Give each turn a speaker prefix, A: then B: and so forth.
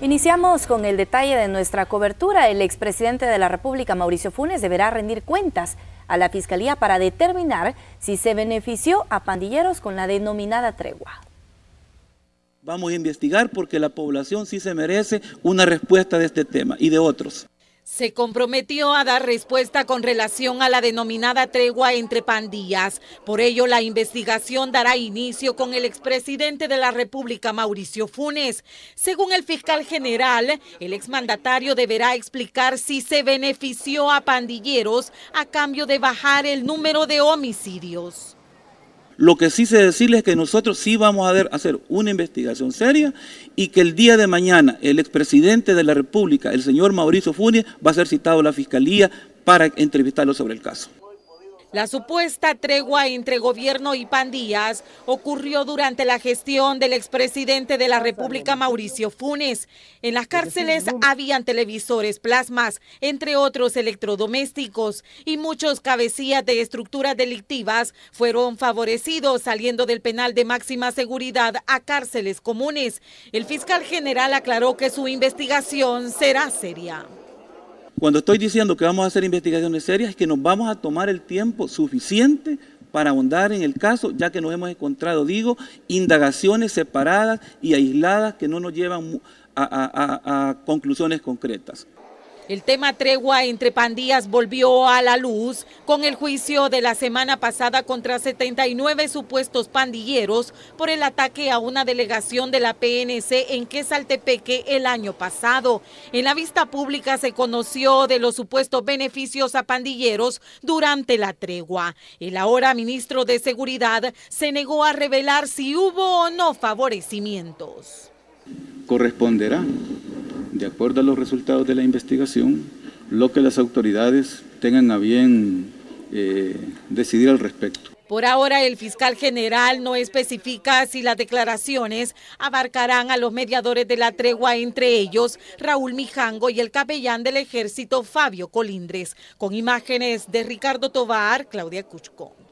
A: Iniciamos con el detalle de nuestra cobertura. El expresidente de la República, Mauricio Funes, deberá rendir cuentas a la Fiscalía para determinar si se benefició a
B: pandilleros con la denominada tregua.
A: Vamos a investigar porque la población sí se merece una respuesta de este tema y de otros
B: se comprometió a dar respuesta con relación a la denominada tregua entre pandillas. Por ello, la investigación dará inicio con el expresidente de la República, Mauricio Funes. Según el fiscal general, el exmandatario deberá explicar si se benefició a pandilleros a cambio de bajar el número de homicidios.
A: Lo que sí sé decirle es que nosotros sí vamos a hacer una investigación seria y que el día de mañana el expresidente de la República, el señor Mauricio Funes, va a ser citado a la Fiscalía para entrevistarlo sobre el caso.
B: La supuesta tregua entre gobierno y pandillas ocurrió durante la gestión del expresidente de la República, Mauricio Funes. En las cárceles habían televisores, plasmas, entre otros electrodomésticos, y muchos cabecillas de estructuras delictivas fueron favorecidos saliendo del penal de máxima seguridad a cárceles comunes. El fiscal general aclaró que su investigación será seria.
A: Cuando estoy diciendo que vamos a hacer investigaciones serias es que nos vamos a tomar el tiempo suficiente para ahondar en el caso, ya que nos hemos encontrado, digo, indagaciones separadas y aisladas que no nos llevan a, a conclusiones concretas.
B: El tema tregua entre pandillas volvió a la luz con el juicio de la semana pasada contra 79 supuestos pandilleros por el ataque a una delegación de la PNC en Quesaltepeque el año pasado. En la vista pública se conoció de los supuestos beneficios a pandilleros durante la tregua. El ahora ministro de Seguridad se negó a revelar si hubo o no favorecimientos.
A: Corresponderá de acuerdo a los resultados de la investigación, lo que las autoridades tengan a bien eh, decidir al respecto.
B: Por ahora, el fiscal general no especifica si las declaraciones abarcarán a los mediadores de la tregua, entre ellos Raúl Mijango y el capellán del ejército Fabio Colindres, con imágenes de Ricardo Tovar, Claudia Cuchcón.